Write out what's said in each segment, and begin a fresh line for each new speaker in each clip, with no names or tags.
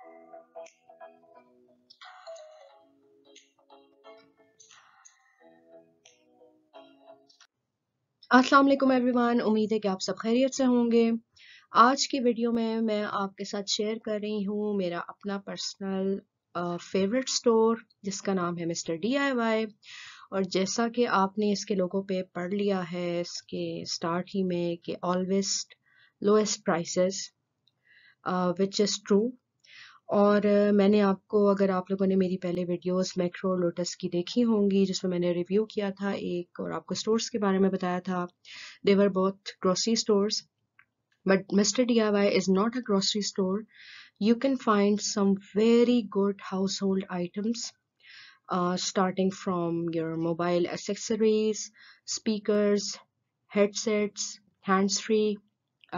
अस्सलाम वालेकुम एवरीवन उम्मीद है कि आप सब खैरियत से होंगे आज की वीडियो में मैं आपके साथ शेयर कर रही हूँ मेरा अपना पर्सनल फेवरेट स्टोर जिसका नाम है मिस्टर डीआईवाई और जैसा कि आपने इसके लोगों पे पढ़ लिया है इसके स्टार्ट ही में कि always lowest prices which is true और मैंने आपको अगर आप लोगों ने मेरी पहले वीडियोस मैक्रो लोटस की देखी होंगी जिसमें मैंने रिव्यू किया था एक और आपको स्टोर्स के बारे में बताया था देवर बहुत grocery stores but mister D is not a grocery store you can find some very good household items starting from your mobile accessories speaker headsets hands free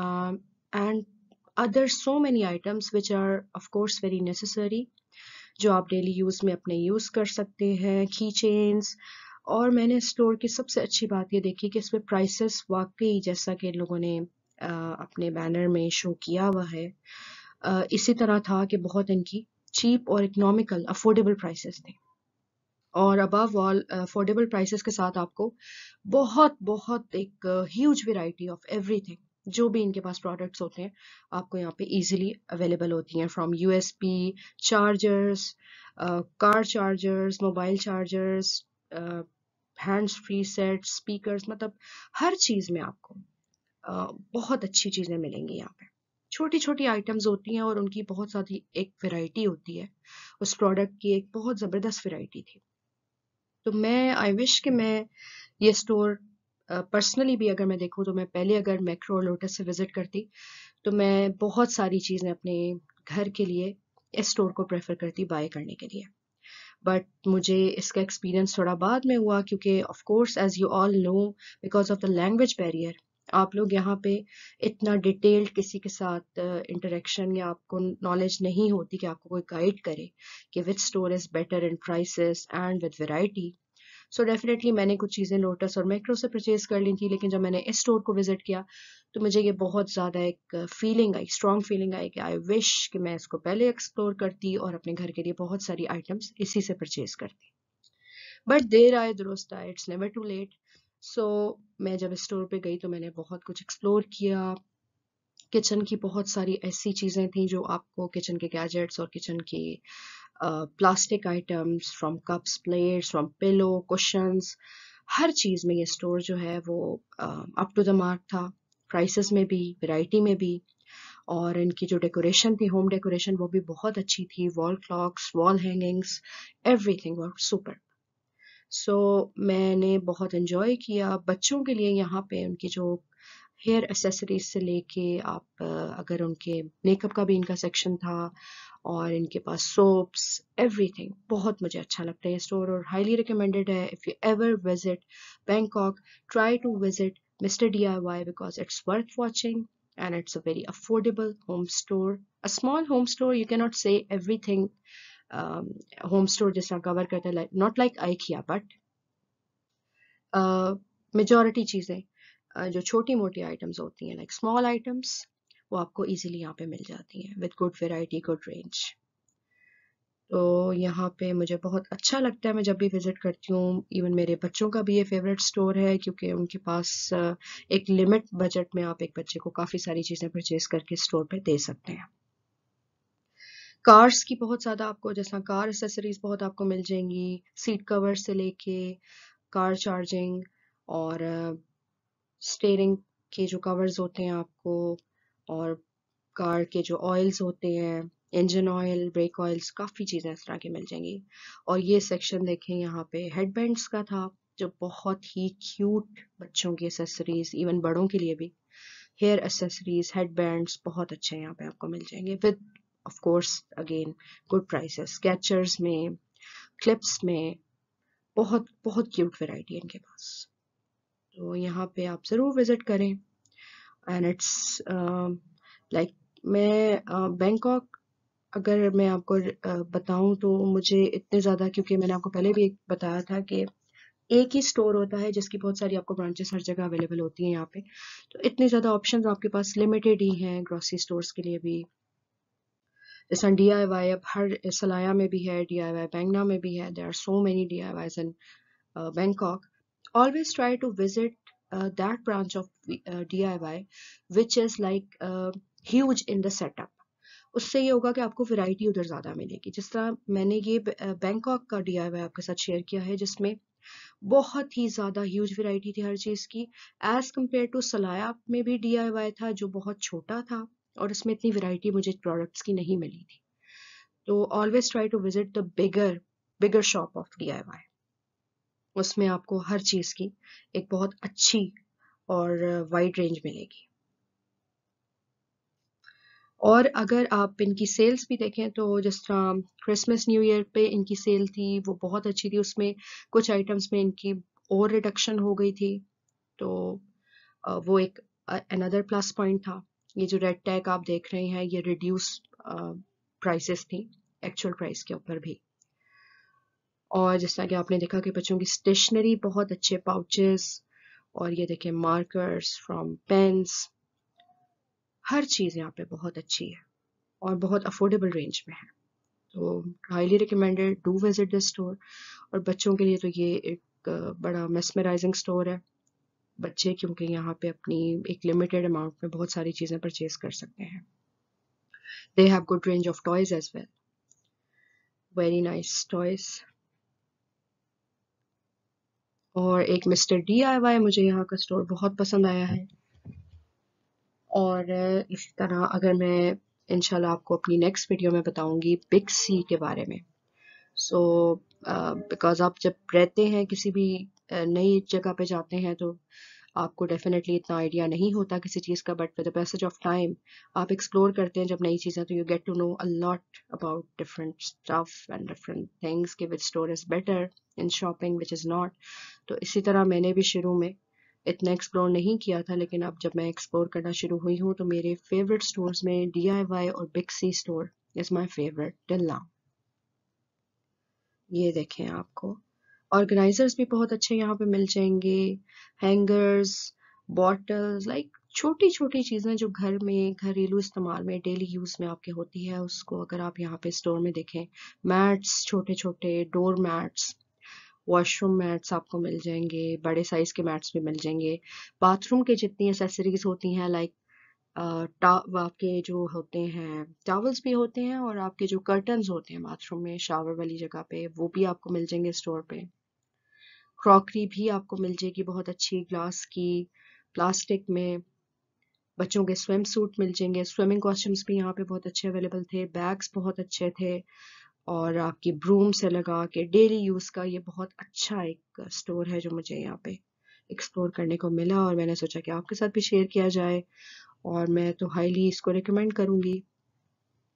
and other so many items which are of course very necessary जो आप daily use में अपने use कर सकते हैं की chains और मैंने स्टोर की सबसे अच्छी बात ये देखी कि इसमें प्राइसेस वाकई जैसा कि लोगों ने आ, अपने बैनर में शो किया हुआ है आ, इसी तरह था कि बहुत इनकी चीप और इकोनॉमिकल अफोर्डेबल प्राइसेस थे और अबव ऑल अफोर्डेबल प्राइसेस के साथ आपको बहुत बहुत एक ह्यूज वेराइटी ऑफ एवरीथिंग जो भी इनके पास प्रोडक्ट्स होते हैं आपको यहाँ पे इजीली अवेलेबल होती हैं from USB chargers car chargers mobile chargers hands free set speakers मतलब हर चीज़ में आपको uh, बहुत अच्छी चीज़ें मिलेंगी यहाँ पे छोटी छोटी आइटम्स होती हैं और उनकी बहुत सारी एक वैरायटी होती है उस प्रोडक्ट की एक बहुत ज़बरदस्त वैरायटी थी तो मैं आई विश कि मैं ये स्टोर पर्सनली भी अगर मैं देखूँ तो मैं पहले अगर मैक्रो लोटस से विज़िट करती तो मैं बहुत सारी चीज़ें अपने घर के लिए इस स्टोर को प्रेफर करती बाय करने के लिए बट मुझे इसका एक्सपीरियंस थोड़ा बाद में हुआ क्योंकि of course as you all know because of the language barrier आप लोग यहाँ पे इतना डिटेल्ड किसी के साथ इंटरेक्शन या आपको नॉलेज नहीं होती कि आपको कोई गाइड करे कि which store is better in prices and with variety so so definitely मैंने कुछ चीज़ें लोटस और मैक्रो से परचेज कर ली थी लेकिन जब मैंने इस स्टोर को विज़िट किया तो मुझे ये बहुत ज़्यादा एक फीलिंग आई स्ट्रॉन्ग फीलिंग आई कि आई विश कि मैं इसको पहले एक्सप्लोर करती और अपने घर के लिए बहुत सारी आइटम्स इसी से परचेज करती बट देर आए दुरुस्त आए it's never too late so मैं जब स्टोर पे गई तो मैंने बहुत कुछ एक्सप्लोर किया किचन की बहुत सारी ऐसी चीज़ें थी जो आपको किचन के गैजेट्स और किचन की plastic items from cups plates from pillow cushions हर चीज़ में ये स्टोर जो है वो अप टू द मार्क था प्राइसेस में भी वैरायटी में भी और इनकी जो डेकोरेशन थी होम डेकोरेशन वो भी बहुत अच्छी थी wall clocks wall hangings everything were super so मैंने बहुत इन्जॉय किया बच्चों के लिए यहाँ पे उनकी जो हेयर एसेसरीज से लेके आप uh, अगर उनके मेकअप का भी इनका सेक्शन था और इनके पास सोप्स एवरीथिंग बहुत मुझे अच्छा लगता है स्टोर और हाईली रिकमेंडेड है if you ever visit Bangkok try to visit mister D because it's worth watching and it's a very affordable home store a small home store you cannot say everything home store जिस cover करते हैं not like I किया but majority चीज़ें जो छोटी मोटी items होती हैं लाइक स्मॉल आइटम्स वो आपको इजीली यहाँ पे मिल जाती हैं with good variety good range तो यहाँ पे मुझे बहुत अच्छा लगता है मैं जब भी विज़िट करती हूँ इवन मेरे बच्चों का भी ये फेवरेट स्टोर है क्योंकि उनके पास एक लिमिट बजट में आप एक बच्चे को काफ़ी सारी चीज़ें परचेज करके स्टोर पे दे सकते हैं कार्स की बहुत ज़्यादा आपको जैसा कार एसेसरीज बहुत आपको मिल जाएंगी सीट कवर से लेके कार चार्जिंग और स्टेयरिंग के जो कवर्स होते हैं आपको और कार के जो ऑयल्स होते हैं इंजन ऑयल ब्रेक ऑयल्स काफ़ी चीज़ें इस तरह की मिल जाएंगी और ये सेक्शन देखें यहाँ पे हेडबैंड्स का था जो बहुत ही क्यूट बच्चों की एसेसरीज इवन बड़ों के लिए भी हेयर एसेसरीज हेडबैंड्स बहुत अच्छे यहाँ पे आपको मिल जाएंगे with of course again good prices Skechers में क्लिप्स में बहुत बहुत क्यूट वेराइटी इनके पास तो यहाँ पे आप ज़रूर विज़िट करें एंड इट्स लाइक मैं बैंकॉक uh, अगर मैं आपको uh, बताऊं तो मुझे इतने ज़्यादा क्योंकि मैंने आपको पहले भी एक बताया था कि एक ही स्टोर होता है जिसकी बहुत सारी आपको ब्रांचेस हर जगह अवेलेबल होती हैं यहाँ पे तो इतने ज़्यादा ऑप्शंस आपके पास लिमिटेड ही हैं ग्रॉसरी स्टोर्स के लिए भी जैसा डी आई वाई अब हर सलाया में भी है डी आई वाई बैंगना में भी है there are so many D I Ys in Bangkok always try to visit uh, that branch of uh, DIY which is like uh, huge in the setup उससे ये होगा कि आपको वैरायटी उधर ज़्यादा मिलेगी जिस तरह मैंने ये बैंकॉक uh, का डी आपके साथ शेयर किया है जिसमें बहुत ही ज़्यादा ह्यूज वैरायटी थी हर चीज़ की एज़ कम्पेयर टू सलाया में भी डी था जो बहुत छोटा था और इसमें इतनी वैरायटी मुझे प्रोडक्ट्स की नहीं मिली थी तो always try to visit the bigger bigger shop of D I Y उसमें आपको हर चीज़ की एक बहुत अच्छी और वाइड रेंज मिलेगी और अगर आप इनकी सेल्स भी देखें तो जिस तरह क्रिसमस न्यू ईयर पे इनकी सेल थी वो बहुत अच्छी थी उसमें कुछ आइटम्स में इनकी और रिडक्शन हो गई थी तो वो एक अनदर प्लस पॉइंट था ये जो रेड टैग आप देख रहे हैं ये रिड्यूस प्राइसेस थी एक्चुअल प्राइस के ऊपर भी और जैसा कि आपने देखा कि बच्चों की स्टेशनरी बहुत अच्छे पाउचेस और ये देखें मार्कर्स फ्रॉम पेन्स हर चीज़ यहाँ पे बहुत अच्छी है और बहुत अफोर्डेबल रेंज में है तो highly recommended do visit this store और बच्चों के लिए तो ये एक बड़ा मेसमराइजिंग स्टोर है बच्चे क्योंकि यहाँ पे अपनी एक लिमिटेड अमाउंट में बहुत सारी चीज़ें परचेज कर सकते हैं they have good range of toys as well very nice toys और एक मिस्टर डी मुझे यहाँ का स्टोर बहुत पसंद आया है और इसी तरह अगर मैं इनशाला आपको अपनी नेक्स्ट वीडियो में बताऊंगी बिग सी के बारे में सो so, बिकॉज़ uh, आप जब रहते हैं किसी भी uh, नई जगह पे जाते हैं तो आपको डेफिनेटली इतना आइडिया नहीं होता किसी चीज़ का but with the passage of time आप एक्सप्लोर करते हैं जब नई चीज़ें तो you get to know a lot about different stuff and different things के which store is better in shopping which is not तो इसी तरह मैंने भी शुरू में इतना एक्सप्लोर नहीं किया था लेकिन अब जब मैं एक्सप्लोर करना शुरू हुई हूँ तो मेरे फेवरेट स्टोर्स में डी और big C store is my favourite till now ये देखें आपको ऑर्गेनाइजर्स भी बहुत अच्छे यहाँ पे मिल जाएंगे हैंगर्स बॉटल्स लाइक छोटी छोटी चीज़ें जो घर में घरेलू इस्तेमाल में डेली यूज़ में आपके होती है उसको अगर आप यहाँ पे स्टोर में देखें मैट्स छोटे छोटे डोर मैट्स वॉशरूम मैट्स आपको मिल जाएंगे बड़े साइज़ के मैट्स भी मिल जाएंगे बाथरूम के जितनी एसेसरीज होती हैं लाइक आपके जो होते हैं टावल्स भी होते हैं और आपके जो कर्टन होते हैं बाथरूम में शावर वाली जगह पे वो भी आपको मिल जाएंगे स्टोर पे क्रॉकरी भी आपको मिल जाएगी बहुत अच्छी ग्लास की प्लास्टिक में बच्चों के स्विम सूट मिल जाएंगे स्विमिंग कॉस्ट्यूम्स भी यहाँ पे बहुत अच्छे अवेलेबल थे बैग्स बहुत अच्छे थे और आपकी ब्रूम से लगा के डेली यूज़ का ये बहुत अच्छा एक स्टोर है जो मुझे यहाँ पे एक्सप्लोर करने को मिला और मैंने सोचा कि आपके साथ भी शेयर किया जाए और मैं तो हाईली इसको रिकमेंड करूंगी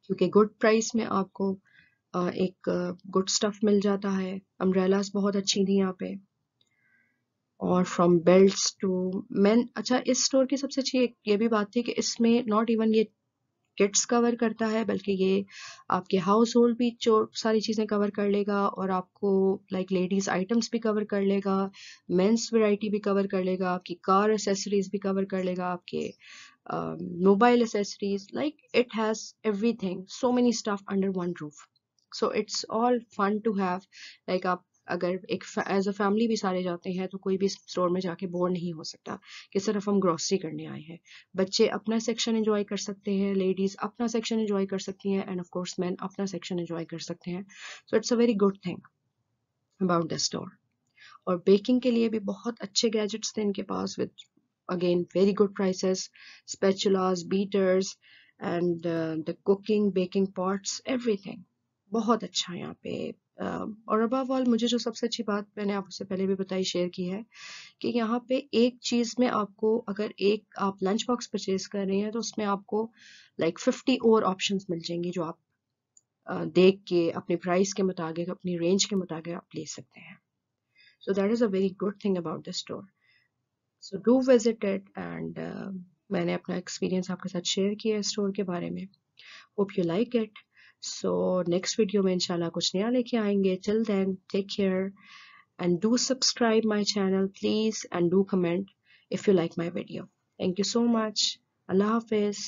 क्योंकि गुड प्राइस में आपको एक गुड स्टफ़ मिल जाता है अम्ब्रेलास बहुत अच्छी थी यहाँ पे और फ्रॉम बेल्ट्स टू मैन अच्छा इस स्टोर की सबसे अच्छी एक ये भी बात थी कि इसमें नॉट इवन ये किट्स कवर करता है बल्कि ये आपके हाउस होल्ड भी जो सारी चीज़ें कवर कर लेगा और आपको लाइक लेडीज़ आइटम्स भी कवर कर लेगा मेंस वैरायटी भी कवर कर लेगा आपकी कार एसेसरीज भी कवर कर लेगा आपके um, mobile accessories like it has everything so many stuff under one roof so it's all fun to have like up अगर एक एज अ फैमिली भी सारे जाते हैं तो कोई भी स्टोर में जाके बोर नहीं हो सकता कि सिर्फ हम ग्रॉसरी करने आए हैं बच्चे अपना सेक्शन एंजॉय कर सकते हैं लेडीज़ अपना सेक्शन एंजॉय कर सकती हैं एंड ऑफ कोर्स मैन अपना सेक्शन एंजॉय कर सकते हैं so it's a very good thing about the store और बेकिंग के लिए भी बहुत अच्छे गैजेट्स थे इनके पास with again very good prices spatulas beaters and uh, the cooking baking pots everything बहुत अच्छा है यहाँ पे um, और अबाव ऑल मुझे जो सबसे अच्छी बात मैंने आपसे पहले भी बताई शेयर की है कि यहाँ पे एक चीज़ में आपको अगर एक आप लंच बॉक्स परचेज कर रहे हैं तो उसमें आपको लाइक फिफ्टी और ऑप्शंस मिल जाएंगे जो आप uh, देख के अपने प्राइस के मुताबिक अपनी रेंज के मुताबिक आप ले सकते हैं so that is a very good thing about this store so do visit it and मैंने अपना एक्सपीरियंस आपके साथ शेयर किया है स्टोर के बारे में hope you like it so next video में इंशाल्लाह कुछ नया लेके आएंगे till then take care and do subscribe my channel please and do comment if you like my video thank you so much अल्लाह हाफिज़